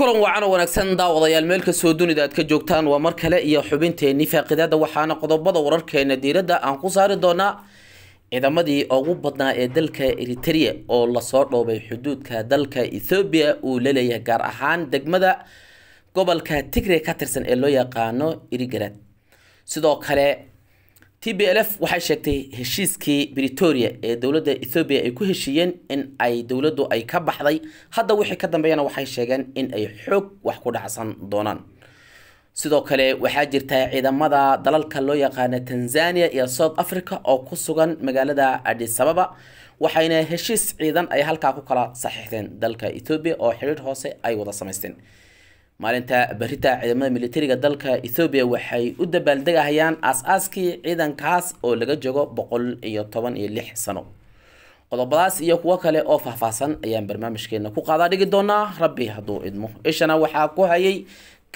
kulan wacan oo wanaagsan daawadayaal meel kastoo dunida aad ka joogtaan waa mar kale iyo xubinteenii faaqidada waxaana qodobada wararkeena diiradda aan ku saari doonaa ciidamadii ugu badnaa ee dalka eriteria oo lasoo dhoobay xuduudka dalka ethoobiya uu laleeyahay gaar ahaan degmada gobolka tigre ka tirsan ee loo yaqaano irigarad sidoo kale t b l f waxay sheegtay heshiiskii britoria ee dowladda ethoobiya ay ku heshiiyeen in ay dowladdu ay ka baxday hadda wixii ka dambeeyana waxay sheegeen in ay xoog wax ku dhacsan doonaan sidoo kale waxaa jirta ciidamada dalalka loo yaqaana tanzania iyo south africa oo ku sugan magaalada adisababa waxayna heshiis ciidan ay halkaa ku kala saxiixdeen dalka ethoobiya oo xidhiir hoose ay wada samaysteen maalinta berita ciidamada militariga dalka ethoobiya waxay u dabaaldegahayaan aas-aaskii ciidankaas oo laga joogo boqol iyo toban iyo lix sano qodobadaas iyo kuwo kale oo faahfaahsan ayaan barnaamijkeena ku qaadaa dhigi doonaa rabbi hadduu idmo ishana waxaa ku hayay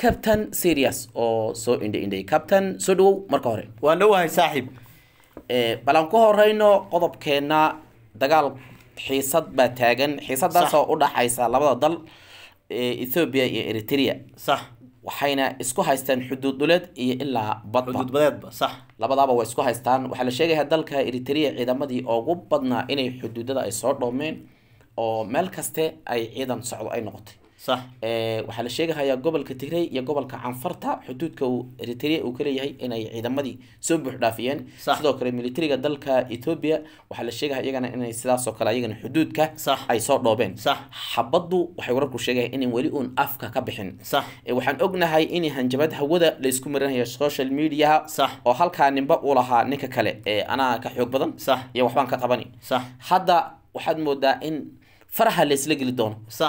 captain serias oo soo indhaindhay captain soo dhawow marka hore waan dhowahay saaxiib eh, bal ku horeyno qodobkeena dagaal xiisad baa taagan xiisadaasoo u dhaxaysa labada dal ethoobiya iyo eritrea sax waxayna isku haystaan xuduud dhuleed iyo ilaa badbadeedba sax labadaaba waa isku haystaan waxaa la sheegayaa dalka eritrea ciidamadii ugu badnaa inay xuduudada ay soo dhoomeen oo meel kaste ay ciidan socdo ay noqotay Eh, waxaa la sheegahayaa gobolka tigrey iyo gobolka canfarta xuduudka uu eritrea uu kaleeyahay inay ciidamadii soo buuxdhaafiyeen sidoo kale militariga dalka ethoobia waxaa la sheegaya iyagana inay sidaasoo kale ayagana xuduudka ay soo dhoobeen xabaddu waxay wararku sheegayaa inan weli uun afka ka bixin eh, waxaan ognahay in hanjabad hawada laysku marinayo social mediaha oo halkaa ninba uu lahaa ninka kale eh, anaa ka xoog badan iyo waxbaan ka qabani hadda waxaad moodaa in faraxa la isla geli doono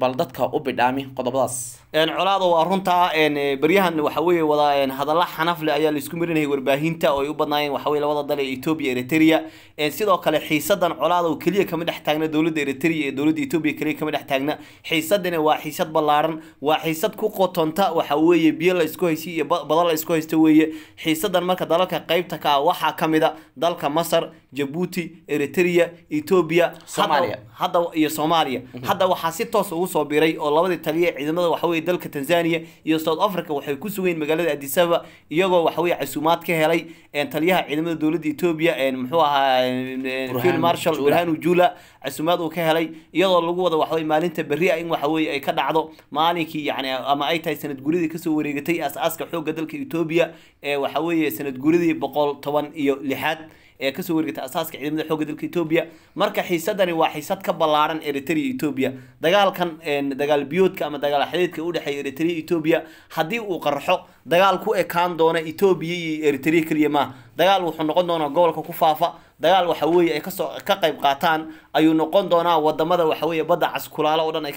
bal dadka u bidhaami qodobadaas colaada runta runtaa eh, baryahan waxa weye wada hadalla xanafle ayaa laisku marinayay warbaahinta oo ay u badnaayeen waxawey labada dal ee etoobiya eritrea sidoo kale xiisadan colaada keliya kama dhex taagna dowladda eritrea ee dowladda etoobiya keliya kama dhex taagna xiisadani waa xiisad ballaaran waa xiisad ku qotonta waxa biyo la isku iyo badan la haysta weeye xiisadan marka dalalka qaybta ka ah waxaa ka mid a ah dalka masar jabuuti eritrea etoobiya hadda iyo soomaaliya mhm. hadda waxaa si toos ugu soo biray oo labadii taliya ciidamada waxaweye weye dalka tanzania iyo south africa waxay ku sugayeen magaalada adisaba iyagoo waxawey casuumaad ka helay taliyaha ciidamada dowladda etoobiya muxuu ahaa field marshal burhanu jula casuumaad uu ka helay iyadoo lagu wada waxawey maalinta berria ah in waxaweye ay ka dhacdo maalinkii yani ama ay tahay sanad guridii kasoo wareegatay aas-aaska xoogga dalka etoobiya ee waxaweye sanad guridii boqol toban iyo lixaad ee kasoo wergata asaaska ciidamada xoogga dalka etoobiya marka xiisadani waa xiisad ka ballaaran eritrea etoobiya dagaalkan dagaal biyoodka ama dagaal xidhiidka u dhexeeya eritrea etoobiya haddii uu qarxo dagaal ku ekaan doona etoobiya iyo eritrea keliya maaha dagaal wuxuu noqon doonaa gobolka ku faafa dagaal waxa weeye ay kasoo ka qayb qaataan ayuu noqon doonaa wadamada waxa weeye badda caskulaalo oo dhan ay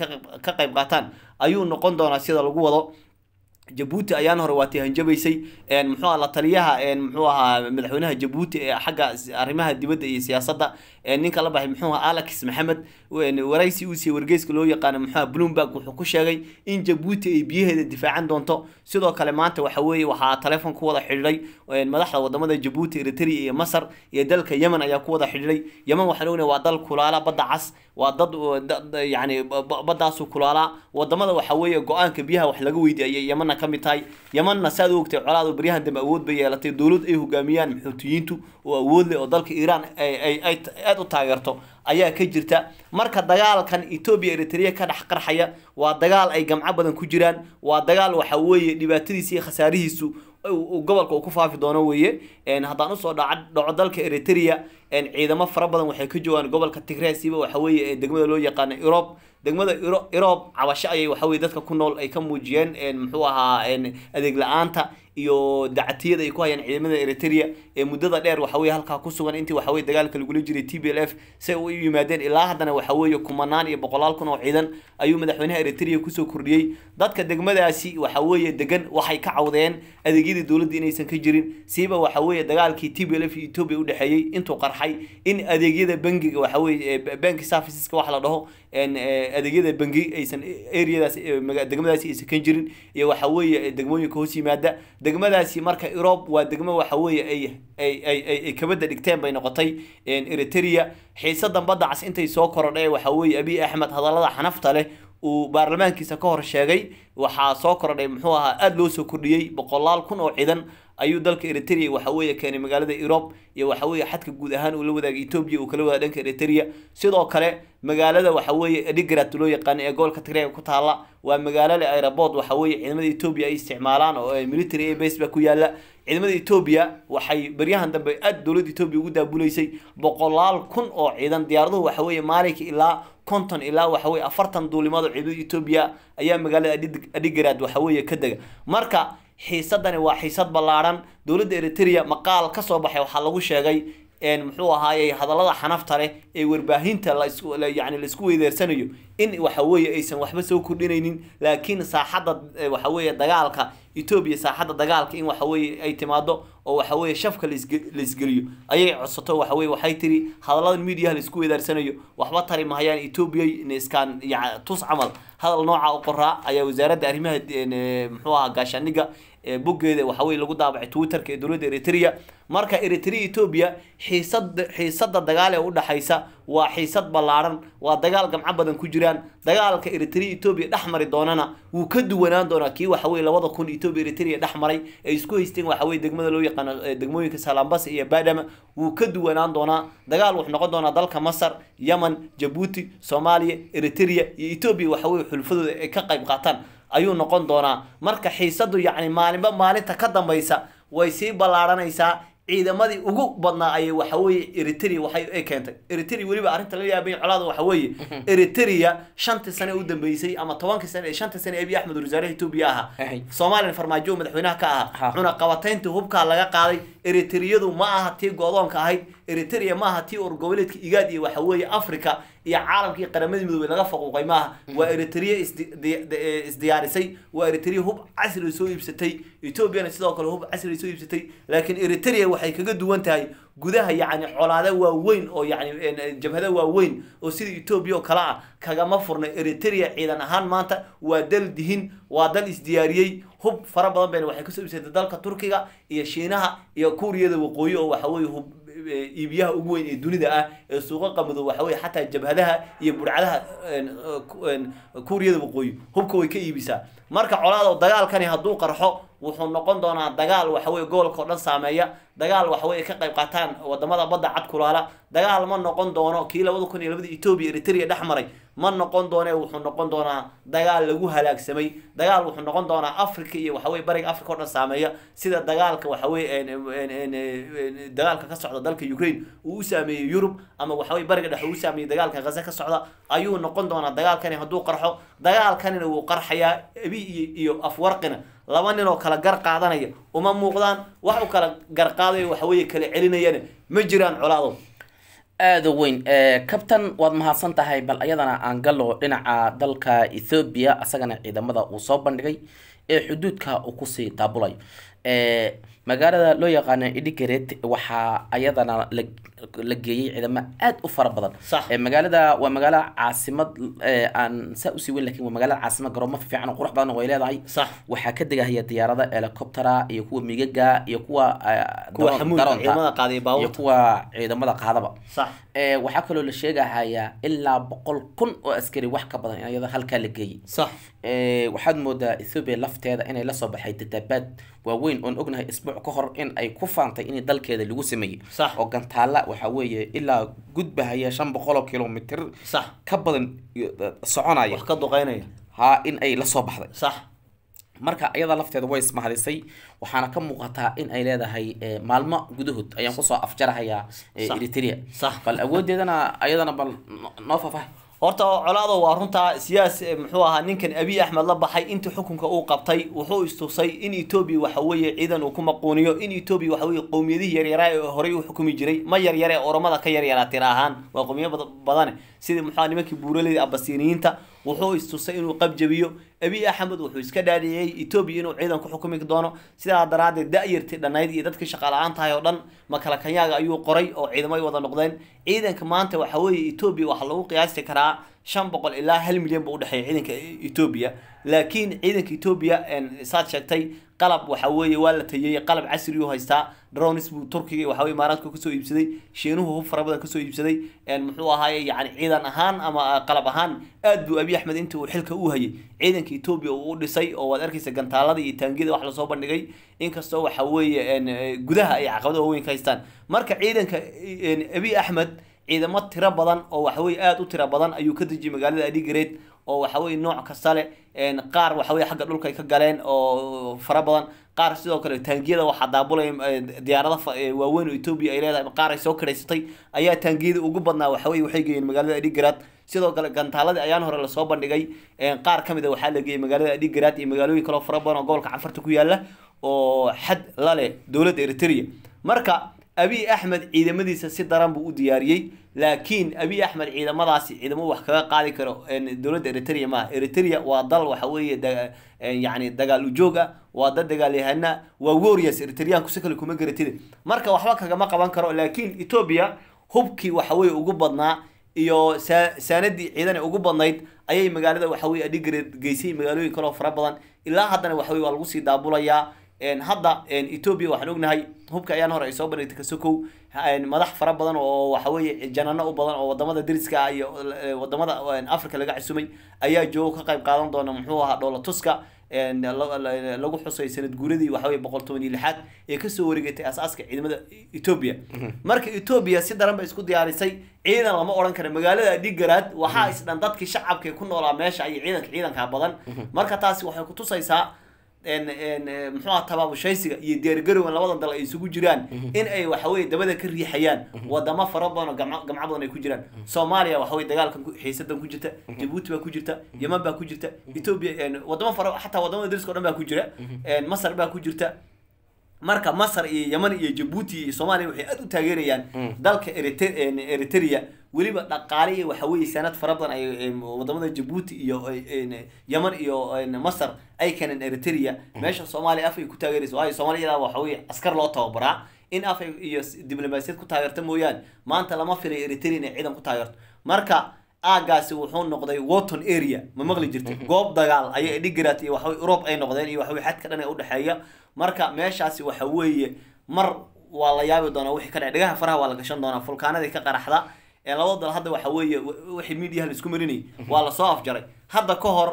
ka qayb qaataan ayuu noqon doonaa sida lagu wado jabuuti ayaan hore waatay hanjabaysay muxuu la taliyaha muxuu ahaa madaxweynaha jabuuti ee xagga arrimaha dibadda iyo siyaasadda ninka la baxay muxuu alex maxamed waraysi uusii wargeyska loo yaqaano muxuu bloomberg wuxuu ku sheegay in jabuuti ay biyaheeda difaacan doonto sidoo kale maanta waxa weeye waxaa telefoon ku wada xidhiidhay madaxda wadamada jabuuti eritrea iyo masar iyo dalka yemen ayaa ku wada xidhiidhay yemen waxaan ognahay waa dal kulaala badda cas waa dad yani badaasu kulaala wadamada waxa weeye go-aanka biyaha wax laga weydiiyay yemanna ka mid tahay yemanna saad u ogtay colaadu baryahan dambe awood bay yeelatay dowlad ay hogaamiyaan maxuutiyiintu oo awood leh oo dalka iiraan aad aad u taageerto ayaa ka jirta marka dagaalkan etoobiya eritrea ka dhex qarxaya waa dagaal ay gamco badan ku jiraan waa dagaal waxa weeye dhibaatadiisi iyo khasaarihiisu gobolka uu ku faafi doono weeye haddaan usoo dhaco dalka eritrea ciidamo fara badan waxay ka joogaan gobolka tigresiba waxaweye degmada loo yaqaana erob degmada erob cabasho ayay waxaweye dadka ku nool ay ka muujiyeen mxuu ahaa adeeg la-aanta iyo dacatiyada ay ku hayaan ciidamada eritrea ee muddada dheer waxaweye halkaa ku sugan intii waxaweye dagaalka lagula jiray t b l f si u yimaadeen ilaa haddana waxaweeye kumanaan iyo boqolaal kun oo ciidan ayuu madaxweynaha eritrea kusoo kordhiyey dadka degmadaasi waxaweeye degan waxay ka cawdeen adeegyadii dowladda inaysan ka jirin siiba waxaweeye dagaalkii t b l f iyo ethoobia udhexeeyey intuu qarxay in adeegyada bangiga waxaweye eh, banki serviceska wax la dhaho eh, adeegyada bangi aysan eh, areadaas degmadaasi aysan ka jirin iyo waxaweeye degmooyinka hoos yimaada degmadaasi marka eurob waa degmo waxa weeye ay ay kabada dhigteen bay noqotay eritrea xiisadan badda cas intay soo korodhay waxa weeye abiy axmed hadallada xanafta leh uu baarlamaankiisa ka hor sheegay waxaa soo korodhay muxuu ahaa aada loo soo kordhiyey boqolaal kun oo ciidan ayuu dalka eritria waxa weeye keenay magaalada euroob iyo waxa weeye xadka guud ahaan uu la wadaagay etoobiya uu kala wadaga dhanka eritrea sidoo kale magaalada waxa weeye edigarat loo yaqaano ee gobolka tigreega ku taalla waa magaalo le airabord waxa weeye ciidamada etoobiya ay isticmaalaan oo eh, military abase ba ku yaalla ciidamada etoobiya waxay baryahan dambe aada dowladda etoobiya ugu daabuleysay boqolaal kun oo ciidan diyaaraduhu waxa weeye maalinka ilaa konton ilaa waxa weye afartan duulimaad oo ciidamada etoobiya ayaa magaalada adigarat waxa weeye ka dega marka xiisadani waa xiisad ballaaran dowladda eriteria maqaal ka soo baxay waxaa lagu sheegay muxuu ahaayey hadallada xanafta leh ee warbaahinta layani laisku weydaarsanayo in waxa waxaweye aysan waxba soo kordhinaynin laakiin saaxadda waxaweye dagaalka etoobiya saaxadda dagaalka in waxaweye ay timaado oo waxaweye shafka laisgeliyo ayay codsato waxawey waxay tiri hadallada mediaha laisku weydaarsanayo waxba tari mahayaan etoobiya niskaan tus camal hadal nooca u qoraa ayaa wasaaradda arrimaha muxuu ahaa gaashaaniga boggeeda waxawey lagu daabacay twitterka ee dowladda eritrea marka eritrea etoobiya xiisad xiisada dagaal ee udhaxaysa waa xiisad ballaaran waa dagaal gamco badan ku jiraan dagaalka eritrea etoobiya dhex mari doonana wuu ka duwanaan doonaa kii waxawey labada kun etoobiya eritrea dhex maray ay isku haysteen waxawey degmada loo yaqaano degmooyinka salambas iyo badama wuu ka duwanaan doonaa dagaal wuxuu noqon doonaa dalka masar yemen jabuuti soomaaliya eritrea iyo etoobiya waxawey xulfadooda ay ka qayb qaataan ayuu noqon doonaa marka xiisadu yacni maalinba maalinta ka dambaysa way sii ballaaranaysaa ciidamadii ugu badnaa ayay waxa weeye eritrea waxa ay keentay eritrea weliba arrinta la yaabay colaada waxa weeye eritrea shantii sane u dambeysay ama tobankii sane ee shantii sane abiy axmed wasaaraha etoobiya ahaa soomaaliyana farmaajo madaxweynaha ka ahaa cunaqabatayntii hubkaa laga qaaday eritriyadu ma aha tii godoonka ahayd eritrea maaha tii urgoboleedka igaad iyo waxa weeye africa iyo caalamkii qaramadii midoobey laga faquuqay maaha waa eritrea isdiyaarisay eh, waa eritrea hub casri soo iibsatay etoobiyana sidoo kale hub casri soo iibsatay laakiin eritrea waxay kaga duwan tahay gudaha yacni colaada waaweyn oo yacni eh, eh, jabhada waaweyn oo sida etoobiya oo kale ah kagama furna eritrea ciidan ahaan maanta waa dal dihin waa dal isdiyaariyey hub fara badan bayna waxay kasoo ibsatay dalka turkiga iyo shiinaha iyo kuuriyada waqooyi oo waxa weeye hub iibiyaha ugu weyn ee dunida ah ee suuqo qamado waxa weye xataa jabhadaha iyo burcadaha kuuriyada waqooyi hubka way ka iibisaa marka colaado dagaalkani hadduu qarxo wuxuu noqon doonaa dagaal waxaweye gobolka o dhan saameeya dagaal waxaweye ka qayb qaataan wadamada badda cad kulaala dagaal ma noqon doono kii labada kun iyo labadii etoobiya eritrea dhex maray ma noqon doone wuxuu noqon doonaa dagaal lagu halaagsamay dagaal wuxuu noqon doonaa africa iyo waxaweye bariga africa o dhan saameeya sida dagaalka waxaweye dagaalka ka socda dalka ukraine uu u saameeyey yurub ama waxaweye bariga dhex uu saameeyey dagaalka ghaze ka socda ayuu noqon doonaa dagaalkani hadduu qarxo dagaalkanina wuu qarxayaa ebi iyo afwarqina laba nin oo kala gar qaadanaya uma muuqdaan wax u kala garqaaday waxawey kala celinayan ma jiraan colaado aada u weyn kabtan eh, waad mahadsan tahay bal ayadana aan galo dhinaca dalka ethoobia asagana ciidamada uu soo bandhigay ee xuduudka uu kusii daabulayo magaalada loo yaqaano idikaret waxaa ayadana la la ciidamo aad u fara badan magaalada waa magaalo caasimad aan saa usii weyn lakin waa magaalada caasimad garoomo fiican qurux badan way leedahay waxaa ka degahaya diyaarada helicoptera iyo kuwa migaga iyo kuwa kuwa ciidamada qaadaba waxaa kaloo la sheegahaya ilaa boqol kun oo askari wax ka badan in halkaa la geeyay waxaad moodaa ethiopia lafteeda inay lasoo baxay dadabaad waaweyn weyn oon ognahay isbuuc ka hor in ay ku faantay in dalkeeda lagu sameeyey oo gantaala waxaa weeye ilaa gudbahaya shan boqol oo kilomitr ka badan e, soconaya ha in ay lasoo baxday marka iyada lafteeda way ismahadisay waxaana ka muuqataa in ay leedahay e, maalmo gudahood ayaan kusoo afjarahayaa e, eritrea bal awoodeedana ayadana bal noo faafah horta colaado waa runtaa siyaas muxuu ahaa ninkan abiy axmed la baxay intii xukunka uu qabtay wuxuu istusay in etoobiya waxa weeye ciidan uu ku maquuniyo in etoobiya waxa weye qowmiyadihii yaryaraa ee horey u xukumi jiray ma yaryare ee oromada ka yaryaraatira ahaan waa qowmiya badane sidii muxua nimankii buuraleyda abasiiniyiinta wuxuu istusay inuu qabjabiyo abiy axmed wuxuu iska dhaadhiyey etoobiya inuu ciidan ku xukumi doono sidaa daraaddeed da-yartii dhannayd iyo dadkii shaqaala-aan tahay oo dhan makala kanyaaga ayuu qoray oo ciidamo ay wada noqdeen ciidanka maanta waxa weeye etoobiya waxa lagu qiyaasi karaa shan boqol ilaa hal milyan buu udhexeeya ciidanka etoobiya laakiin ciidanka etoobiya saad sheegtay qalab waxa weeye waa la tayey qalab casri u haystaa drones buu turkiga waxa imaaraadka kasoo iibsaday shiinuhu hub fara badan kasoo iibsaday muxuu ahaaye yani ciidan ahaan ama ah, qalab ahaan aad buu abiy axmed inta uu xilka u hayay ciidanka etoobiya uu u dhisay oo waad arkaysa gantaalada iyo taangiyada wax lasoo bandhigay inkastoo waxa weeye e, gudaha ay caqabado waaweyn ka haystaan marka ciidanka abiy axmed ciidamo tiro badan oo waxaweye aada u tiro badan ayuu ka dejiyay magaalada adigareed oo waxaweye nooc kasta leh qaar waxaweye xagga dhulka ay ka galeen oo fara badan qaar sidoo kale taangiyada waxaa daabulay e, diyaarada e, waaweyn oo etoobiya ay leedahay qaar ay soo karaysatay ayaa taangiyada ugu badnaa waxaweye waxay geeyeen magaalada adhigarad sidoo kale gantaaladii ayaan hore lasoo bandhigay qaar kamid a ah waxaa la geeyey magaalada adhigarad iyo magaalooyin kaleo fara badan oo gobolka cafarta ku yaala oo xad la leh dowladda eritrea marka abiy axmed ciidamadiisa si daran buu u diyaariyey laakiin abiy axmed ciidamadaasi ciidamo wax kaga qaadi karo dowladda eritrea maaha eritrea waa dal waxa weeye yani dagaal ujoog ah waa dad dagaalyahana waa warriors eritreanku si kale kuma garatid marka waxba kagama qaban karo laakiin etoobiya hubkii waxa weye ugu badnaa iyo saanadii ciidane ugu badnayd ayay magaalada waxa waxaweye adhigareed geysay magaalooyin kaleo fara badan ilaa haddana waxaweye waa lagu sii daabulayaa hadda etoobiya waxaan ognahay hubka ayaan hore ay soo bandhigtay kasokow madax fara badan oo waxaweye janano u badan oo wadamada dariska ah iyo wadamada africa laga casumay ayaa joogo ka qayb qaadan doona muxuu ahaa dhoola tuska lagu xusay sanad guuradii waxaweye boqol toban iyo lixaad ee kasoo wareegatay aasaaska ciidamada etoobiya mhm. marka etoobiya si daranba isku diyaarisay ciidan lama odhan kara magaalada dhigaraad waxaa mhm. isdhan dadkii shacabka ku noolaa meesha iyo ciidanka ciidankaa badan mhm. marka taasi waxay kutusaysaa Eh, muxuuha tabaabushaysiga iyo deergarowan labadan dal ay isugu jiraan mhm. in ay waxaweye dabada ka riixayaan mhm. wadamo fara badan oo gamco badan ay ku jiraan mhm. soomaaliya waxawey dagaalkan xiisadan ku jirta jabuuti baa ku jirta yeman baa ku jirta ethoobia wadamo fara xataa wadamada dariska o dhan baa ku jira masar baa ku jirta marka masar iyo yeman iyo jabuuti iyo soomaaliya waxay aada u taageerayaan mm. dalka erit eritrea weliba dhaqaale iyo waxa weeye sanad fara badan ay wadamada jabuuti iyo yeman iyo masar ay keeneen eritrea mm. meesha soomaaliya afay ku taageeraysa waayo soomaliya waxa weye askar loo tababaraa in af iyo diblomaasiyad ku taageerta mooyaane maanta lama filay eritrea inay ciidan ku taageerto marka aagaasi wuxuu noqday waton area ma maqli jirta mhm. goob dagaal ayay edhigrat iyo waxaw euroob ay noqdeen iyo waxawey xadka dhan ee udhexeeya marka meeshaasi waxa weeye mar waa la yaabi doonaa wixii ka dhacay dhegaha faraha waa la gashan doonaa fulkaanadii ka qaraxda ee laba dal hadda waxa weeye wixii mediaha mhm. la isku marinayay waa lasoo afjaray hadda ka hor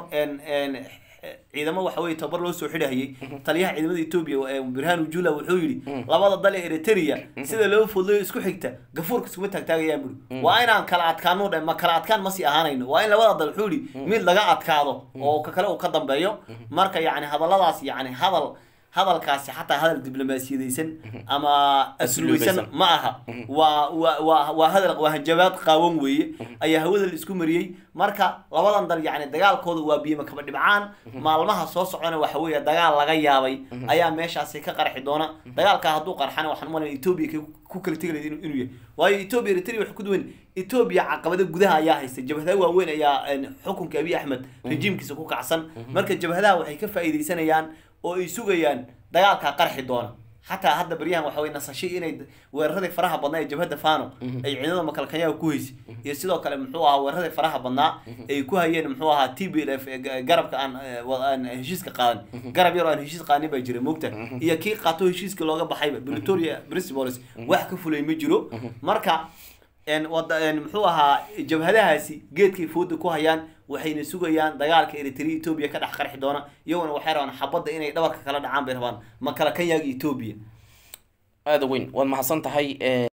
ciidamo waxa wey tabar loo soo xidhahayay taliyaha ciidamada etoobiya birhan ujula wuxuu yidhi labada dal ee eriteria sida loo fodlayo isku xigta gafuurka iskuma taagtaagayaan buri waa inaan kala adkaano dhe ma kala adkaan ma sii ahaanayno waa in labada dal wuxuu yidhi mid laga adkaado oo kakale uu ka dambeeyo marka yacni hadalladaas yacni hadal hadalkaasi xataa hadal diblomaasiyadaysan mhm. ama aslubaysan ma aha mhm. waa wa hadal waa hanjabaad qaawan weeye mhm. ayaa hawada la isku mariyey marka labadan dal yani dagaalkooda waa biyima kaba dhibcaan maalmaha soo socona waxa weeye dagaal laga yaabay ayaa meeshaasi ka qarxi doona dagaalkaa hadduu qarxana waxaan umalaya etoobiya ku kala tegalayay inuu yahay waayo etoobiya eritrea wax ku duwan etoobiya caqabada gudaha ayaa haysta jabhadaha waaweyn ayaa xukunka abiy axmed rajiimkiisa ku kacsan marka jabhadaha waxay ka faa'iidaysanayaan oo ay sugayaan dagaalkaa qarxi doona xataa hadda baryahan waxa wey nasashay inay weeraradii faraha badnaa ee jabhadda fano mhm. ay ciidada makalkanyaha ku haysa mhm. iyo sidoo kale muxuu ahaa weeraradii faraha badnaa mhm. ay ku hayeen muxuu ahaa t b l f eh, garabka eh, aan heshiiska qaadan garab yar oo aan heshiis qaadnin baa jira moogta iyo kii qaato heshiiska looga baxayba pretoria principles wax ka fulay ma jiro marka muxuu ahaa jabhadahaasi geedkay fooda ku hayaan waxayna sugayaan dagaalka eritrea etoobiya ka dhex qarxi doona iyaguna waxay rabaan xabadda inay dhabarka kala dhacaan bay rabaan ma kala kanyaga etoobiya aada weyn waad mahadsan tahay